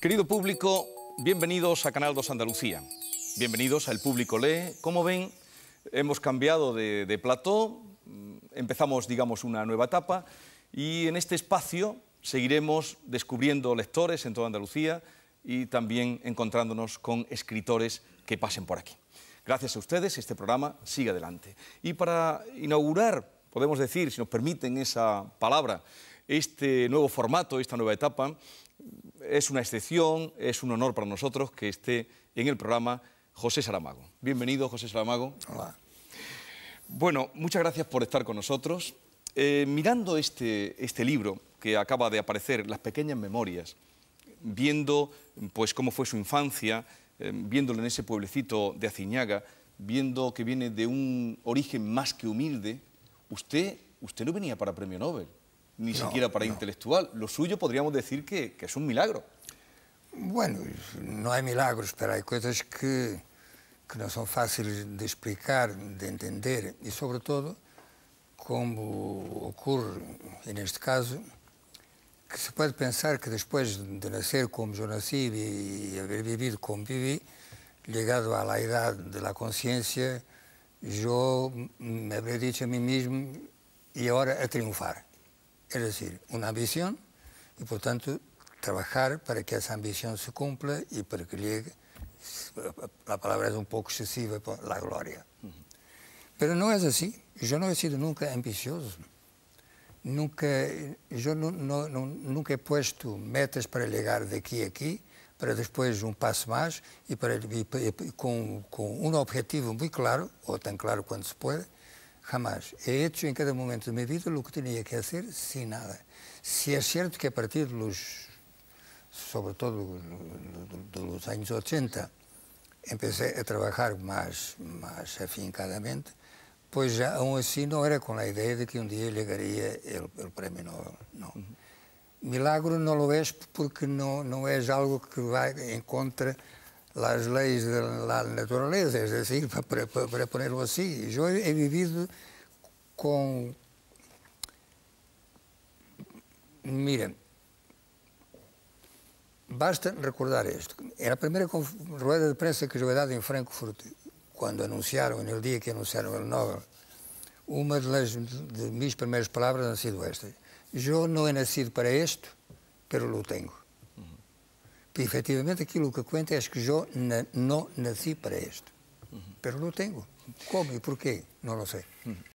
Querido público, bienvenidos a Canal 2 Andalucía. Bienvenidos al Público Lee. Como ven, hemos cambiado de, de plató, mm, empezamos, digamos, una nueva etapa y en este espacio seguiremos descubriendo lectores en toda Andalucía y también encontrándonos con escritores que pasen por aquí. Gracias a ustedes, este programa sigue adelante. Y para inaugurar, podemos decir, si nos permiten esa palabra, este nuevo formato, esta nueva etapa. Es una excepción, es un honor para nosotros que esté en el programa José Saramago. Bienvenido, José Saramago. Hola. Bueno, muchas gracias por estar con nosotros. Eh, mirando este, este libro que acaba de aparecer, Las pequeñas memorias, viendo pues, cómo fue su infancia, eh, viéndolo en ese pueblecito de Aciñaga, viendo que viene de un origen más que humilde, usted, usted no venía para premio Nobel ni siquiera para intelectual. Lo suyo podríamos decir que, es un milagro. Bueno, no hay milagros, pero hay cosas que, no son fáciles de explicar, de entender y sobre todo, como ocurre en este caso, que se puede pensar que después de nacer como yo nací y haber vivido como viví, llegado a la edad de la conciencia, yo me habré dicho a mí mismo, y ahora a triunfar. Es decir, una ambición y por tanto trabajar para que esa ambición se cumpla y para que llegue, la palabra es un poco excesiva, pues, la gloria. Pero no es así. Yo no he sido nunca ambicioso. Nunca, yo nunca he puesto metas para llegar de aquí a aquí, para después un paso más y, para, con, un objetivo muy claro, o tan claro cuanto se puede, Jamás. He hecho en cada momento de mi vida lo que tenía que hacer sin nada. Si es cierto que a partir de los, sobre todo de los años 80, empecé a trabajar más, más afincadamente, pois já aún assim não era com a ideia de que um dia chegaria o prémio Nobel, Milagro não lo és porque não, não és algo que vai em contra las leis da natureza é assim para para, para, pôr lo assim yo é he vivido com Mira basta recordar isto era a primeira rueda de prensa que eu he dado em Frankfurt, quando anunciaram no dia que anunciaram a Nobel, uma das minhas primeiras palavras tinha sido esta Yo não é nascido para isto, pero lo tengo. E, efetivamente, aquilo que conta é que eu na, no para isto, Mas não tenho como e porquê não No sei uhum.